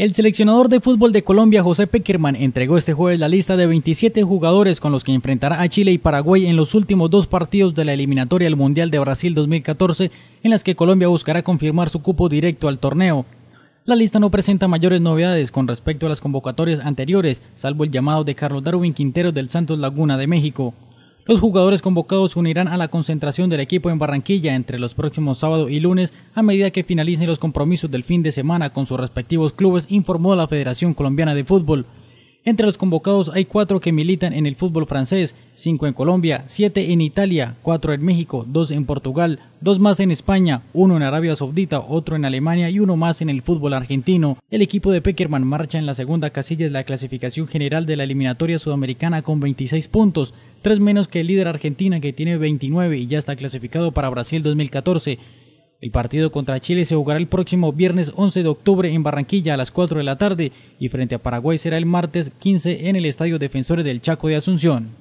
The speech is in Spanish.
El seleccionador de fútbol de Colombia, José Peckerman, entregó este jueves la lista de 27 jugadores con los que enfrentará a Chile y Paraguay en los últimos dos partidos de la eliminatoria al Mundial de Brasil 2014, en las que Colombia buscará confirmar su cupo directo al torneo. La lista no presenta mayores novedades con respecto a las convocatorias anteriores, salvo el llamado de Carlos Darwin Quintero del Santos Laguna de México. Los jugadores convocados se unirán a la concentración del equipo en Barranquilla entre los próximos sábado y lunes a medida que finalicen los compromisos del fin de semana con sus respectivos clubes, informó la Federación Colombiana de Fútbol. Entre los convocados hay cuatro que militan en el fútbol francés, cinco en Colombia, siete en Italia, cuatro en México, dos en Portugal, dos más en España, uno en Arabia Saudita, otro en Alemania y uno más en el fútbol argentino. El equipo de Peckerman marcha en la segunda casilla de la clasificación general de la eliminatoria sudamericana con 26 puntos, tres menos que el líder Argentina que tiene 29 y ya está clasificado para Brasil 2014. El partido contra Chile se jugará el próximo viernes 11 de octubre en Barranquilla a las 4 de la tarde y frente a Paraguay será el martes 15 en el Estadio Defensores del Chaco de Asunción.